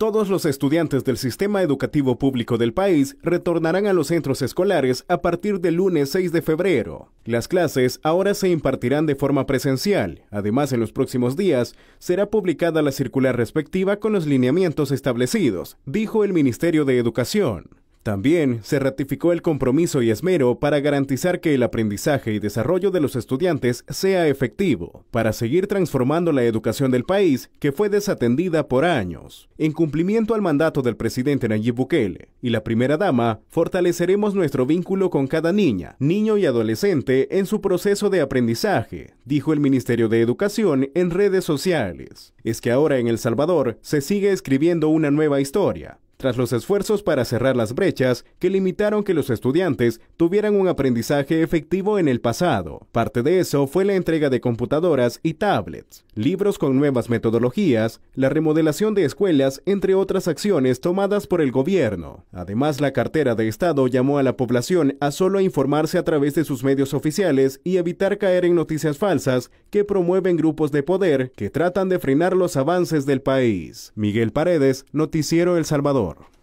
Todos los estudiantes del sistema educativo público del país retornarán a los centros escolares a partir del lunes 6 de febrero. Las clases ahora se impartirán de forma presencial. Además, en los próximos días será publicada la circular respectiva con los lineamientos establecidos, dijo el Ministerio de Educación. También se ratificó el compromiso y esmero para garantizar que el aprendizaje y desarrollo de los estudiantes sea efectivo, para seguir transformando la educación del país, que fue desatendida por años. En cumplimiento al mandato del presidente Nayib Bukele y la primera dama, fortaleceremos nuestro vínculo con cada niña, niño y adolescente en su proceso de aprendizaje, dijo el Ministerio de Educación en redes sociales. Es que ahora en El Salvador se sigue escribiendo una nueva historia, tras los esfuerzos para cerrar las brechas que limitaron que los estudiantes tuvieran un aprendizaje efectivo en el pasado. Parte de eso fue la entrega de computadoras y tablets, libros con nuevas metodologías, la remodelación de escuelas, entre otras acciones tomadas por el gobierno. Además, la cartera de Estado llamó a la población a solo informarse a través de sus medios oficiales y evitar caer en noticias falsas que promueven grupos de poder que tratan de frenar los avances del país. Miguel Paredes, Noticiero El Salvador. Salvador.